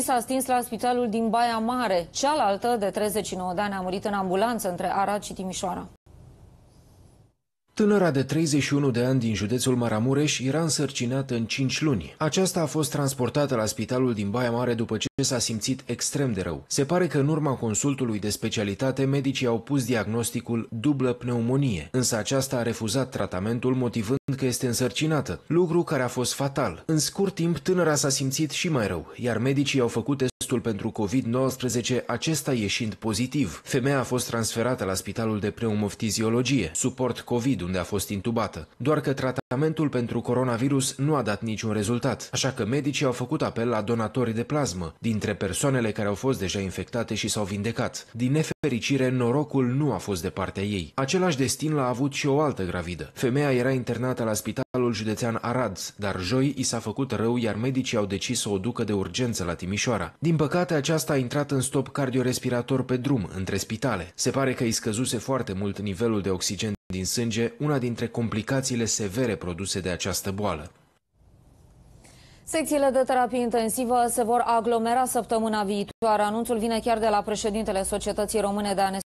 S-a stins la spitalul din Baia Mare. Cealaltă, de 39 de ani, a murit în ambulanță între Arad și Timișoara. Tânăra de 31 de ani din județul Maramureș era însărcinată în 5 luni. Aceasta a fost transportată la spitalul din Baia Mare după ce s-a simțit extrem de rău. Se pare că în urma consultului de specialitate, medicii au pus diagnosticul dublă pneumonie, însă aceasta a refuzat tratamentul motivând că este însărcinată, lucru care a fost fatal. În scurt timp, tânăra s-a simțit și mai rău, iar medicii au făcut testul pentru COVID-19, acesta ieșind pozitiv. Femeia a fost transferată la Spitalul de Pneumoftiziologie, suport COVID, unde a fost intubată. Doar că tratamentul pentru coronavirus nu a dat niciun rezultat, așa că medicii au făcut apel la donatori de plasmă, dintre persoanele care au fost deja infectate și s-au vindecat. Din nefericire, norocul nu a fost de partea ei. Același destin l-a avut și o altă gravidă. Femeia era internată la Spitalul Județean Arad, dar joi i s-a făcut rău, iar medicii au decis să o ducă de urgență la Timișoara. Din păcate, aceasta a intrat în stop cardiorespirator pe drum, între spitale. Se pare că îi scăzuse foarte mult nivelul de oxigen din sânge, una dintre complicațiile severe produse de această boală. Secțiile de terapie intensivă se vor aglomera săptămâna viitoare. Anunțul vine chiar de la președintele Societății Române de Anestezie.